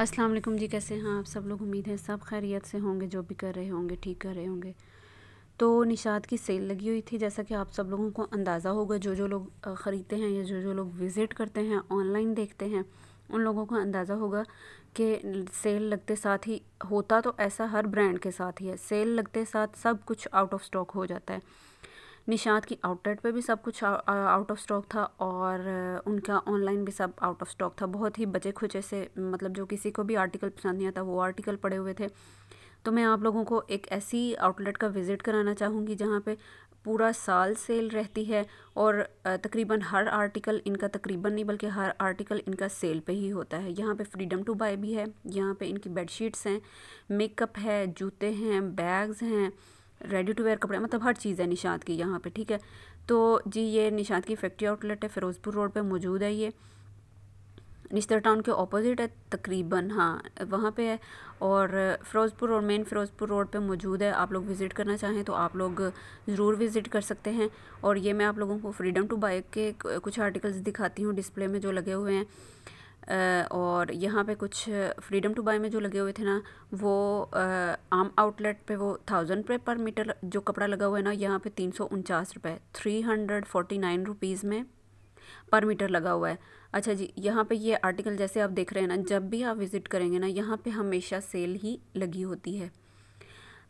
अस्सलाम वालेकुम जी कैसे हैं हाँ, आप सब लोग उम्मीद है सब खैरियत से होंगे जो भी कर रहे होंगे ठीक कर रहे होंगे तो निशात की सेल लगी हुई थी जैसा कि आप सब लोगों को अंदाज़ा होगा जो जो लोग ख़रीदते हैं या जो जो लोग विज़िट करते हैं ऑनलाइन देखते हैं उन लोगों को अंदाज़ा होगा कि सेल लगते साथ ही होता तो ऐसा हर ब्रांड के साथ ही है सेल लगते साथ सब कुछ आउट ऑफ स्टॉक हो जाता है निशात की आउटलेट पे भी सब कुछ आउट ऑफ स्टॉक था और उनका ऑनलाइन भी सब आउट ऑफ स्टॉक था बहुत ही बचे खुचे से मतलब जो किसी को भी आर्टिकल पसंद नहीं आता वो आर्टिकल पड़े हुए थे तो मैं आप लोगों को एक ऐसी आउटलेट का विज़िट कराना चाहूँगी जहाँ पे पूरा साल सेल रहती है और तकरीबन हर आर्टिकल इनका तकरीबन नहीं बल्कि हर आर्टिकल इनका सेल पे ही होता है यहाँ पे फ्रीडम टू बाय भी है यहाँ पे इनकी बेडशीट्स हैं मेकअप है जूते हैं बैग्स हैं रेडी टू वेयर कपड़े मतलब हर चीज़ है निशात की यहाँ पे ठीक है तो जी ये निशात की फैक्ट्री आउटलेट है फ़िरोज़पुर रोड पे मौजूद है ये निश्तर टाउन के ऑपोजिट है तकरीबन हाँ वहाँ पे है और Firozpur road main Firozpur road पे मौजूद है आप लोग विज़िट करना चाहें तो आप लोग ज़रूर विज़िट कर सकते हैं और ये मैं आप लोगों को फ्रीडम टू बाइक के कुछ आर्टिकल्स दिखाती हूँ डिस्प्ले में जो लगे हुए हैं और यहाँ पे कुछ फ्रीडम टू बाय में जो लगे हुए थे ना वो आम आउटलेट पे वो थाउजेंड रुपये पर मीटर जो कपड़ा लगा हुआ है ना यहाँ पे तीन सौ उनचास रुपये three hundred forty nine rupees में पर मीटर लगा हुआ है अच्छा जी यहाँ पे ये आर्टिकल जैसे आप देख रहे हैं ना जब भी आप विज़िट करेंगे ना यहाँ पे हमेशा सेल ही लगी होती है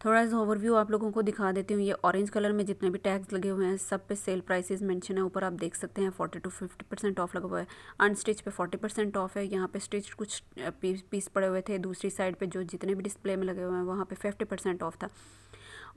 थोड़ा सा ओवरव्यू आप लोगों को दिखा देती हूँ ये ऑरेंज कलर में जितने भी टैक्स लगे हुए हैं सब पे सेल प्राइसेस मेंशन है ऊपर आप देख सकते हैं forty two fifty percent off लगा हुआ है अनस्टिच पे फोर्टी परसेंट ऑफ है यहाँ पे स्टिच कुछ पीस uh, पीस पड़े हुए थे दूसरी साइड पर जो जितने भी डिस्प्ले में लगे हुए हैं वहाँ पर फिफ्टी परसेंट ऑफ था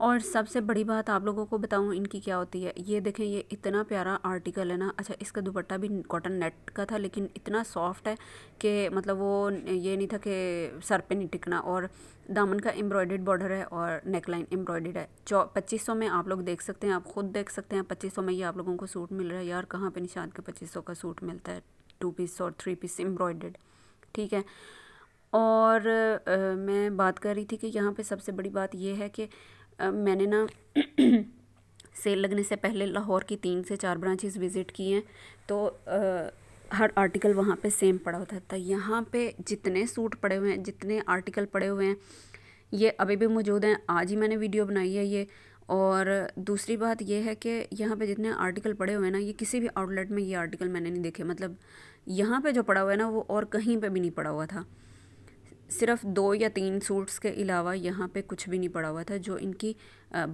और सबसे बड़ी बात आप लोगों को बताऊँ इनकी क्या होती है ये देखें ये इतना प्यारा आर्टिकल है ना अच्छा इसका दुपट्टा भी कॉटन नेट का था लेकिन इतना सॉफ्ट है कि मतलब वो ये नहीं था कि सर पे नहीं टिकना और दामन का एम्ब्रॉयड बॉर्डर है और नेकलाइन एम्ब्रॉयड है चौ पच्चीस में आप लोग देख सकते हैं आप खुद देख सकते हैं पच्चीस में ये आप लोगों को सूट मिल रहा है यार कहाँ पे निशान के पच्चीस का सूट मिलता है टू पीस और थ्री पीस एम्ब्रॉयड ठीक है और आ, मैं बात कर रही थी कि यहाँ पे सबसे बड़ी बात यह है कि मैंने ना सेल लगने से पहले लाहौर की तीन से चार ब्रांचेस विज़िट की हैं तो आ, हर आर्टिकल वहाँ पे सेम पड़ा होता था यहाँ पे जितने सूट पड़े हुए हैं जितने आर्टिकल पड़े हुए हैं ये अभी भी मौजूद हैं आज ही मैंने वीडियो बनाई है ये और दूसरी बात यह है कि यहाँ पे जितने आर्टिकल पड़े हुए हैं ना ये किसी भी आउटलेट में ये आर्टिकल मैंने नहीं देखे मतलब यहाँ पर जो पड़ा हुआ है ना वो और कहीं पर भी नहीं पड़ा हुआ था सिर्फ दो या तीन सूट्स के अलावा यहाँ पे कुछ भी नहीं पड़ा हुआ था जो इनकी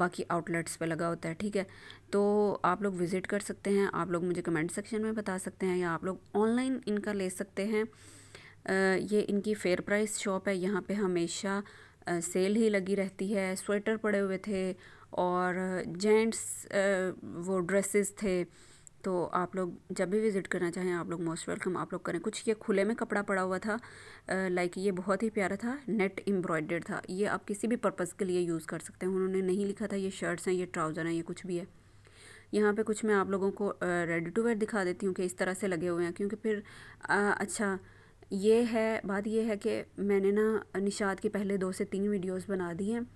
बाकी आउटलेट्स पे लगा होता है ठीक है तो आप लोग विज़िट कर सकते हैं आप लोग मुझे कमेंट सेक्शन में बता सकते हैं या आप लोग ऑनलाइन इनका ले सकते हैं ये इनकी फेयर प्राइस शॉप है यहाँ पे हमेशा सेल ही लगी रहती है स्वेटर पड़े हुए थे और जेंट्स वो ड्रेसेस थे तो आप लोग जब भी विज़िट करना चाहें आप लोग मोस्ट वेलकम आप लोग करें कुछ ये खुले में कपड़ा पड़ा हुआ था लाइक ये बहुत ही प्यारा था नेट एम्ब्रॉयडर्ड था ये आप किसी भी पर्पज़ के लिए यूज़ कर सकते हैं उन्होंने नहीं लिखा था ये शर्ट्स हैं ये ट्राउज़र हैं ये कुछ भी है यहाँ पे कुछ मैं आप लोगों को रेडी टू वेयर दिखा देती हूँ कि इस तरह से लगे हुए हैं क्योंकि फिर आ, अच्छा ये है बात ये है कि मैंने ना निषाद की पहले दो से तीन वीडियोज़ बना दी हैं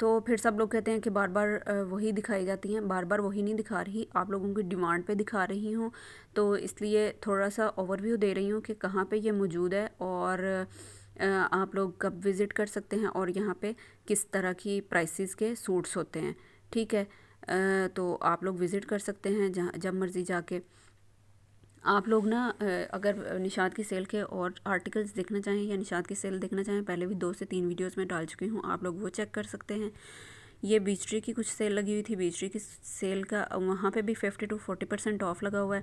तो फिर सब लोग कहते हैं कि बार बार वही दिखाई जाती हैं बार बार वही नहीं दिखा रही आप लोगों की डिमांड पे दिखा रही हूँ तो इसलिए थोड़ा सा ओवरव्यू दे रही हूँ कि कहाँ पे ये मौजूद है और आप लोग कब विज़िट कर सकते हैं और यहाँ पे किस तरह की प्राइसेस के सूट्स होते हैं ठीक है तो आप लोग विज़िट कर सकते हैं जहाँ जब मर्ज़ी जाके आप लोग ना अगर निशाद की सेल के और आर्टिकल्स देखना चाहें या निशाद की सेल देखना चाहें पहले भी दो से तीन वीडियोस में डाल चुकी हूँ आप लोग वो चेक कर सकते हैं ये बीचरी की कुछ सेल लगी हुई थी बीचरी की सेल का वहाँ पे भी fifty two forty percent off लगा हुआ है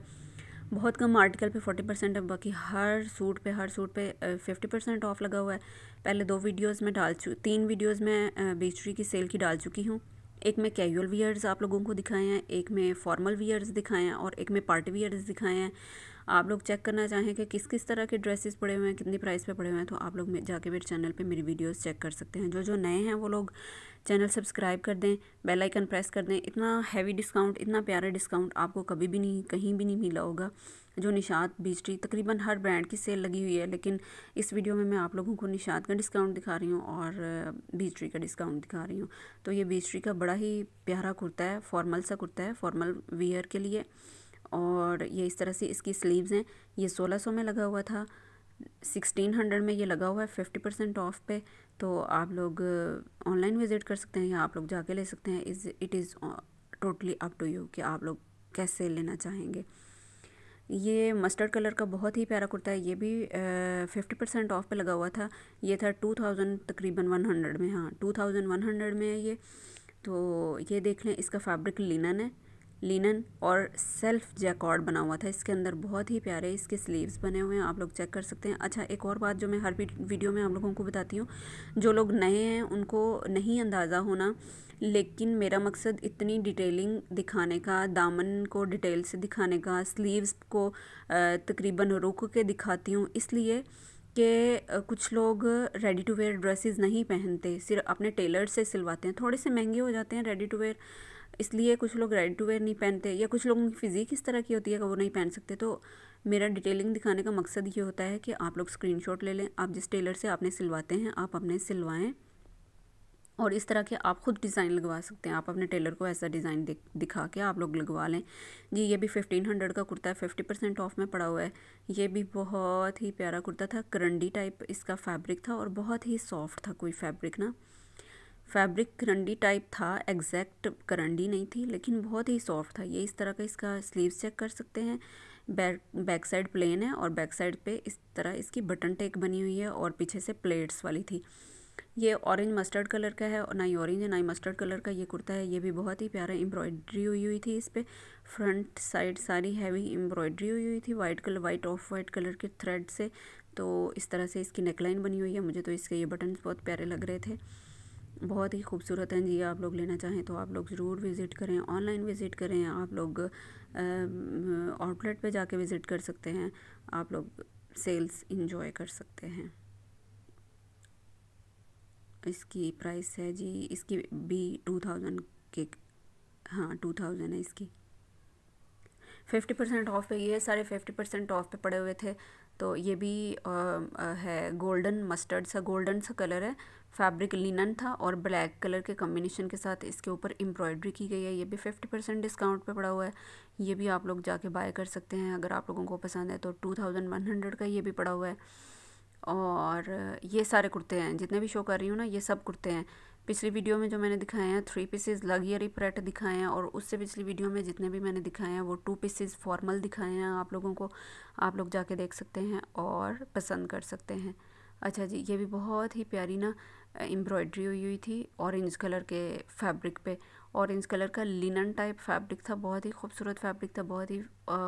बहुत कम आर्टिकल पे फोर्टी परसेंट है बाकी हर सूट पे हर सूट पे फिफ्टी परसेंट ऑफ लगा हुआ है पहले दो वीडियोस में डाल चु तीन वीडियोस में बीचरी की सेल की डाल चुकी हूँ एक में कैजुअल वियर्स आप लोगों को दिखाए हैं एक में फॉर्मल वियर्स दिखाए हैं और एक में पार्टी वियर्स दिखाए हैं आप लोग चेक करना चाहें कि किस किस तरह के ड्रेसेस पड़े हुए हैं कितनी प्राइस पे पड़े हुए हैं तो आप लोग जाके मेरे चैनल पे मेरी वीडियोस चेक कर सकते हैं जो जो नए हैं वो लोग चैनल सब्सक्राइब कर दें बेल आइकन प्रेस कर दें इतना हैवी डिस्काउंट इतना प्यारा डिस्काउंट आपको कभी भी नहीं कहीं भी नहीं मिला होगा जो निशात बीजटी तकरीबन हर ब्रांड की सेल लगी हुई है लेकिन इस वीडियो में मैं आप लोगों को निशात का डिस्काउंट दिखा रही हूँ और बीजट्री का डिस्काउंट दिखा रही हूँ तो ये बीजट्री का बड़ा ही प्यारा कुर्ता है फॉर्मल सा कुर्ता है फॉर्मल वियर के लिए और ये इस तरह से इसकी स्लीव्स हैं ये सोलह सौ में लगा हुआ था सिक्सटीन हंड्रेड में ये लगा हुआ है फिफ्टी परसेंट ऑफ पे तो आप लोग ऑनलाइन विज़िट कर सकते हैं या आप लोग जाके ले सकते हैं is it is totally up to you कि आप लोग कैसे लेना चाहेंगे ये मस्टर्ड कलर का बहुत ही प्यारा कुर्ता है ये भी फिफ्टी परसेंट ऑफ पे लगा हुआ था ये था टू थाउजेंड तकरीबन वन हंड्रेड में हाँ टू थाउजेंड वन हंड्रेड में है ये तो ये देख लें इसका फैब्रिक लिनन है लिनन और सेल्फ जैकॉर्ड बना हुआ था इसके अंदर बहुत ही प्यारे इसके स्लीव्स बने हुए हैं आप लोग चेक कर सकते हैं अच्छा एक और बात जो मैं हर वीडियो में आप लोगों को बताती हूँ जो लोग नए हैं उनको नहीं अंदाज़ा होना लेकिन मेरा मकसद इतनी डिटेलिंग दिखाने का दामन को डिटेल से दिखाने का स्लीव्स को तकरीबन रुक के दिखाती हूँ इसलिए कि कुछ लोग रेडी टू वेयर ड्रेसेस नहीं पहनते सिर्फ अपने टेलर से सिलवाते हैं थोड़े से महंगे हो जाते हैं रेडी टू वेयर इसलिए कुछ लोग रेड टू वेयर नहीं पहनते या कुछ लोगों की फिजिक इस तरह की होती है कि वो नहीं पहन सकते तो मेरा डिटेलिंग दिखाने का मकसद ये होता है कि आप लोग शॉट ले लें आप जिस टेलर से आपने सिलवाते हैं आप अपने सिलवाएँ और इस तरह के आप ख़ुद डिज़ाइन लगवा सकते हैं आप अपने टेलर को ऐसा डिज़ाइन दिखा के आप लोग लगवा लें जी ये भी फिफ्टीन हंड्रेड का कुर्ता है फिफ्टी परसेंट ऑफ में पड़ा हुआ है ये भी बहुत ही प्यारा कुर्ता था करंडी टाइप इसका फैब्रिक था और बहुत ही सॉफ्ट था कोई फैब्रिक ना फैब्रिक करंडी टाइप था एग्जैक्ट करंडी नहीं थी लेकिन बहुत ही सॉफ्ट था ये इस तरह का इसका स्लीव्स चेक कर सकते हैं बैक बैक साइड प्लेन है और बैक साइड पे इस तरह इसकी बटन टेक बनी हुई है और पीछे से प्लेट्स वाली थी ये ऑरेंज मस्टर्ड कलर का है और ना ही ऑरेंज है ना ही मस्टर्ड कलर का ये कुर्ता है ये भी बहुत ही प्यारा एम्ब्रॉयड्री हुई हुई थी इस पर फ्रंट साइड सारी हैवी एम्ब्रॉयड्री हुई हुई थी white colour white off white colour के थ्रेड से तो इस तरह से इसकी नेकलाइन बनी हुई है मुझे तो इसके ये बटन बहुत प्यारे लग रहे थे बहुत ही खूबसूरत हैं जी आप लोग लेना चाहें तो आप लोग ज़रूर विज़िट करें ऑनलाइन विज़िट करें आप लोग आउटलेट पे जाके विज़िट कर सकते हैं आप लोग सेल्स इन्जॉय कर सकते हैं इसकी प्राइस है जी इसकी भी टू थाउजेंड के हाँ टू थाउजेंड है इसकी फिफ्टी परसेंट ऑफ पे ये सारे फिफ्टी परसेंट ऑफ पे पड़े हुए थे तो ये भी आ, है गोल्डन मस्टर्ड सा गोल्डन सा कलर है फैब्रिक लिनन था और ब्लैक कलर के कम्बिनेशन के साथ इसके ऊपर एम्ब्रॉयडरी की गई है ये भी फिफ्टी परसेंट डिस्काउंट पे पड़ा हुआ है ये भी आप लोग जाके बाय कर सकते हैं अगर आप लोगों को पसंद है तो टू थाउजेंड वन हंड्रेड का ये भी पड़ा हुआ है और ये सारे कुर्ते हैं जितने भी शो कर रही हूँ ना ये सब कुर्ते हैं पिछली वीडियो में जो मैंने दिखाए हैं थ्री पीसेज लगियरी प्रेट दिखाए हैं और उससे पिछली वीडियो में जितने भी मैंने दिखाए हैं वो टू पीसेज फॉर्मल दिखाए हैं आप लोगों को आप लोग जाके देख सकते हैं और पसंद कर सकते हैं अच्छा जी ये भी बहुत ही प्यारी ना एम्ब्रॉयड्री हुई हुई थी ऑरेंज कलर के फैब्रिक पे ऑरेंज कलर का लिनन टाइप फैब्रिक था बहुत ही खूबसूरत फैब्रिक था बहुत ही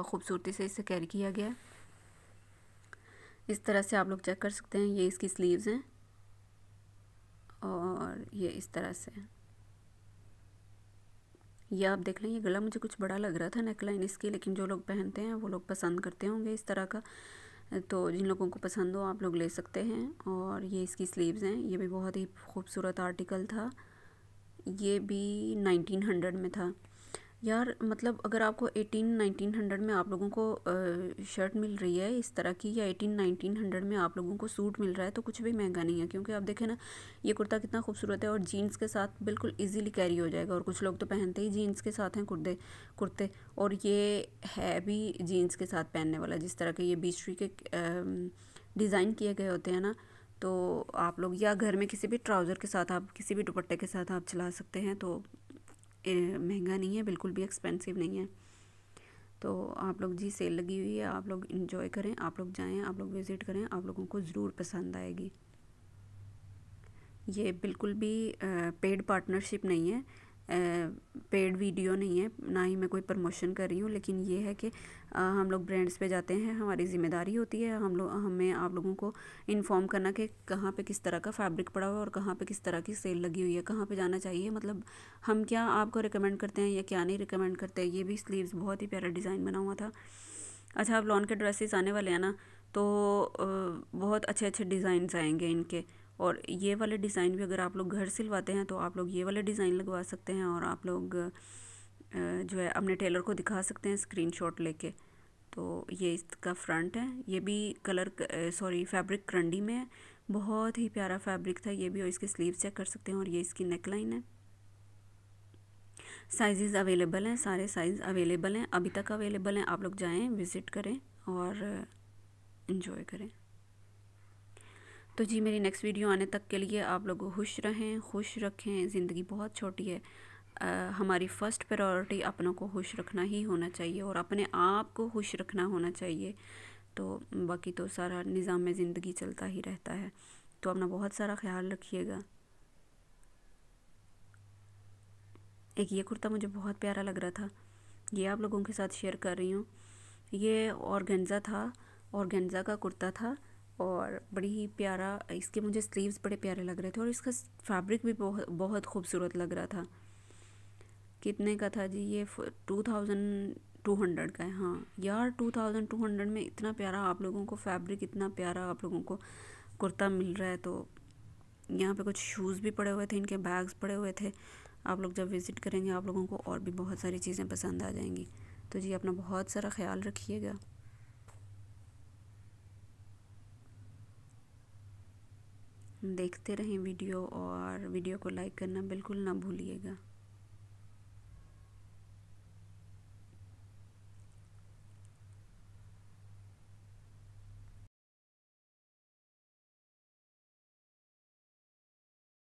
खूबसूरती से इसे कैरी किया गया है इस तरह से आप लोग चेक कर सकते हैं ये इसकी स्लीव्स हैं और ये इस तरह से ये आप देख लें ये गला मुझे कुछ बड़ा लग रहा था नेकलाइन इसकी लेकिन जो लोग पहनते हैं वो लोग पसंद करते होंगे इस तरह का तो जिन लोगों को पसंद हो आप लोग ले सकते हैं और ये इसकी स्लीव्स हैं ये भी बहुत ही खूबसूरत आर्टिकल था ये भी 1900 में था यार मतलब अगर आपको एटीन नाइनटीन हंड्रेड में आप लोगों को शर्ट मिल रही है इस तरह की या एटीन नाइनटीन हंड्रेड में आप लोगों को सूट मिल रहा है तो कुछ भी महंगा नहीं है क्योंकि आप देखें ना ये कुर्ता कितना खूबसूरत है और जीन्स के साथ बिल्कुल इजीली कैरी हो जाएगा और कुछ लोग तो पहनते ही जीन्स के साथ हैं कुर्ते कुर्ते और ये है भी जीन्स के साथ पहनने वाला जिस तरह के ये बीचरी के डिज़ाइन किए गए होते हैं ना तो आप लोग या घर में किसी भी ट्राउज़र के साथ आप किसी भी दुपट्टे के साथ आप चला सकते हैं तो महंगा नहीं है बिल्कुल भी एक्सपेंसिव नहीं है तो आप लोग जी सेल लगी हुई है आप लोग इन्जॉय करें आप लोग जाएं आप लोग विज़िट करें आप लोगों को ज़रूर पसंद आएगी ये बिल्कुल भी पेड पार्टनरशिप नहीं है पेड वीडियो नहीं है ना ही मैं कोई प्रमोशन कर रही हूँ लेकिन ये है कि हम लोग ब्रांड्स पे जाते हैं हमारी ज़िम्मेदारी होती है हम लोग हमें आप लोगों को इन्फॉर्म करना कि कहाँ पे किस तरह का फैब्रिक पड़ा हुआ है और कहाँ पे किस तरह की सेल लगी हुई है कहाँ पे जाना चाहिए मतलब हम क्या आपको रिकमेंड करते हैं या क्या नहीं रिकमेंड करते हैं ये भी स्लीवस बहुत ही प्यारा डिज़ाइन बना हुआ था अच्छा आप लॉन के ड्रेसेस आने वाले हैं ना तो बहुत अच्छे अच्छे डिज़ाइन आएंगे इनके और ये वाले डिज़ाइन भी अगर आप लोग घर सिलवाते हैं तो आप लोग ये वाले डिज़ाइन लगवा सकते हैं और आप लोग जो है अपने टेलर को दिखा सकते हैं स्क्रीन लेके तो ये इसका फ्रंट है ये भी कलर सॉरी फैब्रिक करंडी में है बहुत ही प्यारा फैब्रिक था ये भी और इसके स्लीव चेक कर सकते हैं और ये इसकी नेकलाइन है साइजेस अवेलेबल हैं सारे साइज़ अवेलेबल हैं अभी तक अवेलेबल हैं आप लोग जाएं विज़िट करें और इन्जॉय करें तो जी मेरी नेक्स्ट वीडियो आने तक के लिए आप लोग खुश रहें खुश रखें ज़िंदगी बहुत छोटी है आ, हमारी फ़र्स्ट प्रायोरिटी अपनों को खुश रखना ही होना चाहिए और अपने आप को खुश रखना होना चाहिए तो बाकी तो सारा निज़ाम में ज़िंदगी चलता ही रहता है तो अपना बहुत सारा ख्याल रखिएगा एक ये कुर्ता मुझे बहुत प्यारा लग रहा था ये आप लोगों के साथ शेयर कर रही हूँ ये ऑर्गेन्ज़ा था औरगेंज़ा का कुर्ता था और बड़ी ही प्यारा इसके मुझे स्लीव्स बड़े प्यारे लग रहे थे और इसका फैब्रिक भी बहुत बहुत खूबसूरत लग रहा था कितने का था जी ये टू थाउजेंड टू हंड्रेड का है हाँ यार टू थाउजेंड टू हंड्रेड में इतना प्यारा आप लोगों को फैब्रिक इतना प्यारा आप लोगों को कुर्ता मिल रहा है तो यहाँ पे कुछ शूज़ भी पड़े हुए थे इनके बैग्स पड़े हुए थे आप लोग जब विज़िट करेंगे आप लोगों को और भी बहुत सारी चीज़ें पसंद आ जाएंगी तो जी अपना बहुत सारा ख्याल रखिएगा देखते रहें वीडियो और वीडियो को लाइक करना बिल्कुल ना भूलिएगा